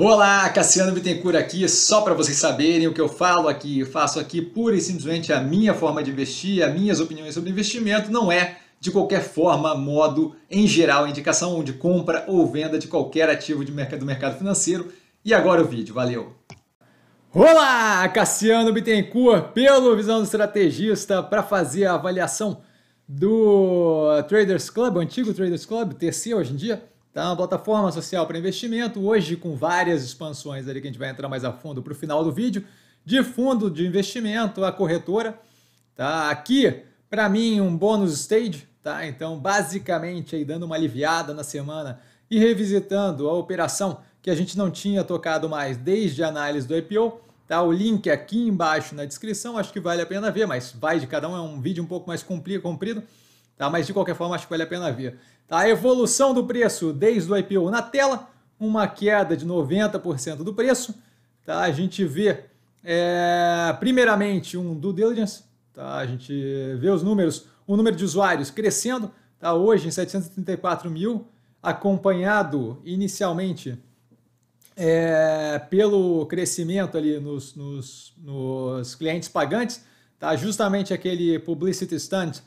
Olá, Cassiano Bittencourt aqui, só para vocês saberem o que eu falo aqui, eu faço aqui pura e simplesmente a minha forma de investir, as minhas opiniões sobre investimento, não é de qualquer forma, modo, em geral, indicação de compra ou venda de qualquer ativo de mercado, do mercado financeiro. E agora o vídeo, valeu! Olá, Cassiano Bittencourt, pelo Visão do Estrategista, para fazer a avaliação do Traders Club, o antigo Traders Club, TC hoje em dia, então, plataforma social para investimento, hoje com várias expansões ali que a gente vai entrar mais a fundo para o final do vídeo, de fundo de investimento, a corretora, tá? Aqui, para mim, um bônus stage, tá? Então, basicamente, aí dando uma aliviada na semana e revisitando a operação que a gente não tinha tocado mais desde a análise do IPO, tá? O link aqui embaixo na descrição, acho que vale a pena ver, mas vai de cada um, é um vídeo um pouco mais comprido, Tá? Mas de qualquer forma, acho que vale a pena ver. Tá? A evolução do preço desde o IPO na tela, uma queda de 90% do preço. Tá? A gente vê, é, primeiramente, um due diligence. Tá? A gente vê os números, o número de usuários crescendo, tá? hoje em 734 mil, acompanhado inicialmente é, pelo crescimento ali nos, nos, nos clientes pagantes, tá? justamente aquele publicity stunt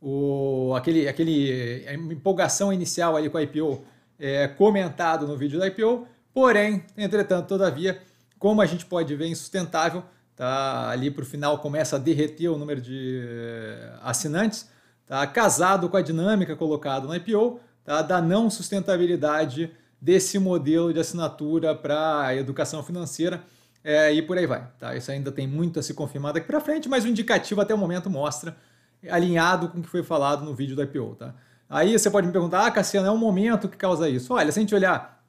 o, aquele, aquele eh, empolgação inicial ali com a IPO é, eh, comentado no vídeo da IPO. Porém, entretanto, todavia, como a gente pode ver é insustentável, tá ali para o final começa a derreter o número de eh, assinantes, tá casado com a dinâmica colocada na IPO, tá da não sustentabilidade desse modelo de assinatura para educação financeira é, e por aí vai. Tá? Isso ainda tem muito a se confirmar daqui para frente, mas o indicativo até o momento mostra alinhado com o que foi falado no vídeo da IPO, tá? Aí você pode me perguntar, ah, Cassiano, é um momento que causa isso. Olha, se a gente olhar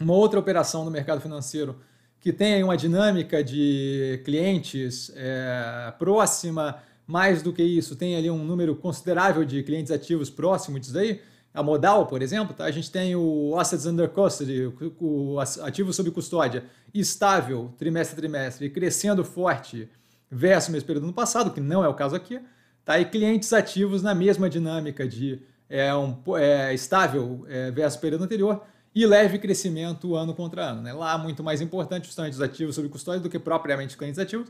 uma outra operação no mercado financeiro que tem uma dinâmica de clientes é, próxima, mais do que isso, tem ali um número considerável de clientes ativos próximo disso daí, a Modal, por exemplo, tá? a gente tem o Assets Under Custody, o ativo sob custódia, estável trimestre a trimestre, crescendo forte versus o mesmo período do ano passado, que não é o caso aqui, Tá? E clientes ativos na mesma dinâmica de é, um, é, estável é, versus período anterior e leve crescimento ano contra ano. Né? Lá, muito mais importante os clientes ativos sobre custódia do que propriamente clientes ativos.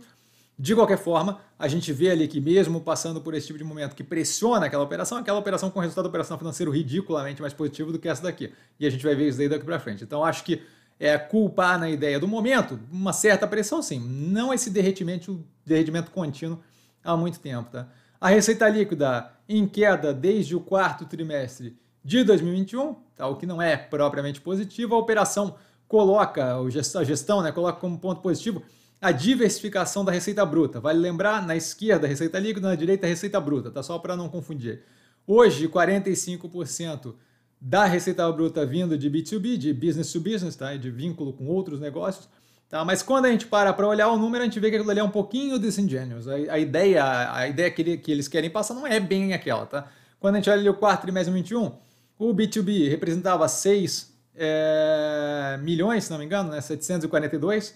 De qualquer forma, a gente vê ali que mesmo passando por esse tipo de momento que pressiona aquela operação, aquela operação com resultado operação financeiro ridiculamente mais positivo do que essa daqui. E a gente vai ver isso daí daqui para frente. Então, acho que é culpar na ideia do momento uma certa pressão, sim. Não esse derretimento, derretimento contínuo há muito tempo, tá? A receita líquida em queda desde o quarto trimestre de 2021, tá? o que não é propriamente positivo. A operação coloca, a gestão né, coloca como ponto positivo a diversificação da receita bruta. Vale lembrar, na esquerda a receita líquida, na direita a receita bruta, tá? só para não confundir. Hoje, 45% da receita bruta vindo de B2B, de business to business, tá? de vínculo com outros negócios, Tá? Mas quando a gente para para olhar o número, a gente vê que aquilo ali é um pouquinho disingenuous. A, a ideia, a ideia que, ele, que, eles querem passar não é bem aquela. Tá? Quando a gente olha ali o quarto trimestre 21, o B2B representava 6 é, milhões, se não me engano, né? 742.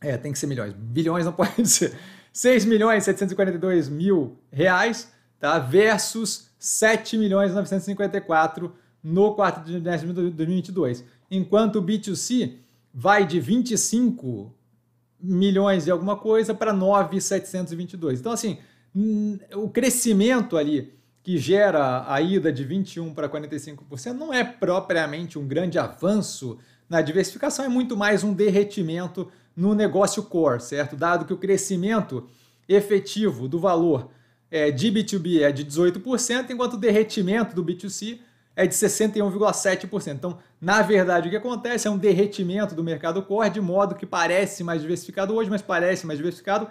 É, tem que ser milhões. Bilhões não pode ser. 6 milhões 742 mil reais tá? versus 7 milhões 954 no quarto trimestre de 2022. Enquanto o B2C vai de 25 milhões e alguma coisa para 9,722. Então, assim, o crescimento ali que gera a ida de 21% para 45% não é propriamente um grande avanço na diversificação, é muito mais um derretimento no negócio core, certo? Dado que o crescimento efetivo do valor é, de B2B é de 18%, enquanto o derretimento do B2C é de 61,7%. Então, na verdade, o que acontece é um derretimento do mercado core, de modo que parece mais diversificado hoje, mas parece mais diversificado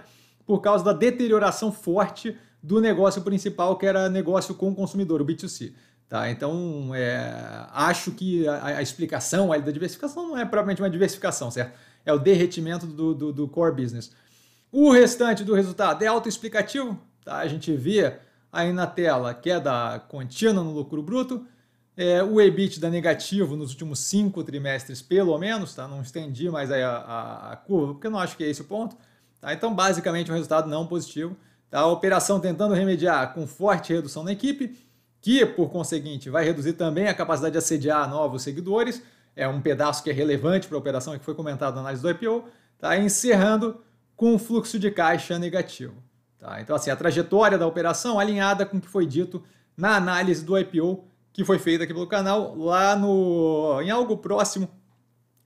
por causa da deterioração forte do negócio principal, que era negócio com o consumidor, o B2C. Tá? Então, é, acho que a, a explicação ali da diversificação não é propriamente uma diversificação, certo? É o derretimento do, do, do core business. O restante do resultado é autoexplicativo. Tá? A gente vê aí na tela queda contínua no lucro bruto, é, o EBITDA negativo nos últimos cinco trimestres, pelo menos, tá? não estendi mais a, a, a curva, porque eu não acho que é esse o ponto. Tá? Então, basicamente, um resultado não positivo. Tá? A operação tentando remediar com forte redução na equipe, que, por conseguinte, vai reduzir também a capacidade de assediar novos seguidores. É um pedaço que é relevante para a operação e que foi comentado na análise do IPO. Tá? Encerrando com um fluxo de caixa negativo. Tá? Então, assim, a trajetória da operação alinhada com o que foi dito na análise do IPO que foi feita aqui pelo canal lá no em algo próximo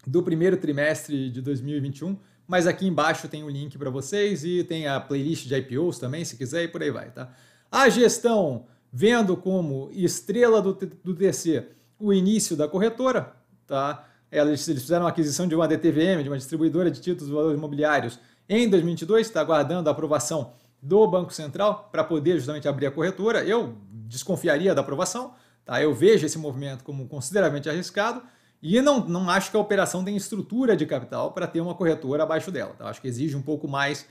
do primeiro trimestre de 2021, mas aqui embaixo tem o um link para vocês e tem a playlist de IPOs também, se quiser e por aí vai, tá? A gestão vendo como estrela do, do TC o início da corretora, tá? Eles, eles fizeram a aquisição de uma DTVM, de uma distribuidora de títulos de valores imobiliários em 2022, está aguardando a aprovação do Banco Central para poder justamente abrir a corretora. Eu desconfiaria da aprovação, Tá? Eu vejo esse movimento como consideravelmente arriscado e não, não acho que a operação tem estrutura de capital para ter uma corretora abaixo dela. Tá? Acho que exige um pouco mais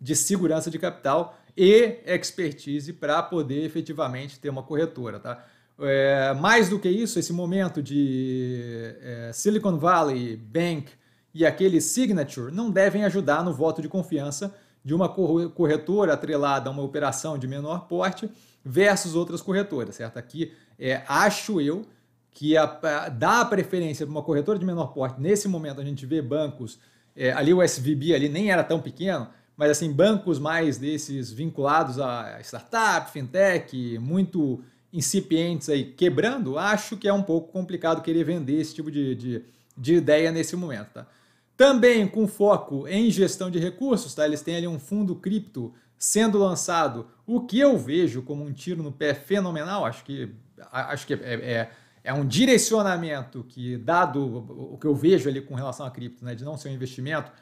de segurança de capital e expertise para poder efetivamente ter uma corretora. Tá? É, mais do que isso, esse momento de é, Silicon Valley, Bank e aquele Signature não devem ajudar no voto de confiança de uma corretora atrelada a uma operação de menor porte versus outras corretoras, certo? Aqui é, acho eu que a, a, dá a preferência para uma corretora de menor porte. Nesse momento a gente vê bancos, é, ali o SVB ali nem era tão pequeno, mas assim bancos mais desses vinculados a startup, fintech, muito incipientes aí quebrando, acho que é um pouco complicado querer vender esse tipo de, de, de ideia nesse momento, tá? Também com foco em gestão de recursos, tá? Eles têm ali um fundo cripto sendo lançado, o que eu vejo como um tiro no pé fenomenal. Acho que, acho que é, é, é um direcionamento que, dado o que eu vejo ali com relação a cripto, né, de não ser um investimento,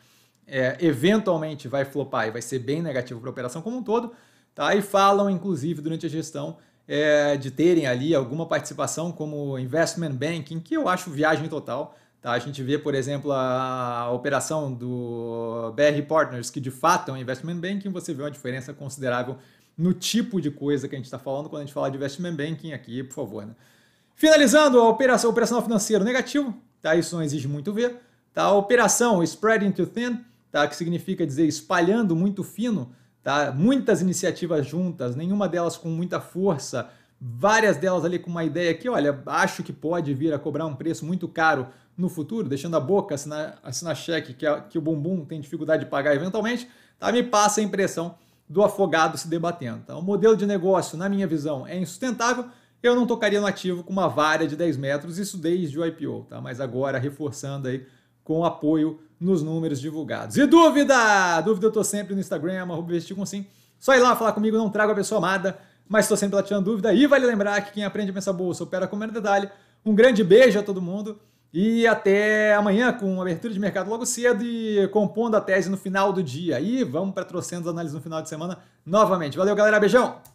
é, eventualmente vai flopar e vai ser bem negativo para a operação como um todo. Tá? E falam, inclusive, durante a gestão é, de terem ali alguma participação como investment banking, que eu acho viagem total. Tá? A gente vê, por exemplo, a operação do BR Partners, que de fato é um investment banking, você vê uma diferença considerável no tipo de coisa que a gente está falando quando a gente fala de investment banking aqui, por favor. Né? Finalizando, a operação, operacional financeiro negativo, tá? isso não exige muito ver. Tá? A operação spreading to thin, tá? que significa dizer espalhando muito fino, tá? muitas iniciativas juntas, nenhuma delas com muita força, várias delas ali com uma ideia que, olha, acho que pode vir a cobrar um preço muito caro no futuro, deixando a boca assinar, assinar cheque que, a, que o bumbum tem dificuldade de pagar eventualmente, tá? me passa a impressão do afogado se debatendo. Tá? O modelo de negócio, na minha visão, é insustentável. Eu não tocaria no ativo com uma vara de 10 metros, isso desde o IPO, tá? mas agora reforçando aí com apoio nos números divulgados. E dúvida? Dúvida eu tô sempre no Instagram, arroba com sim. Só ir lá falar comigo, não trago a pessoa amada mas estou sempre lá tirando dúvida. E vale lembrar que quem aprende a pensar bolsa opera com menos detalhe. Um grande beijo a todo mundo e até amanhã com abertura de mercado logo cedo e compondo a tese no final do dia. E vamos para trocentos análises no final de semana novamente. Valeu, galera. Beijão!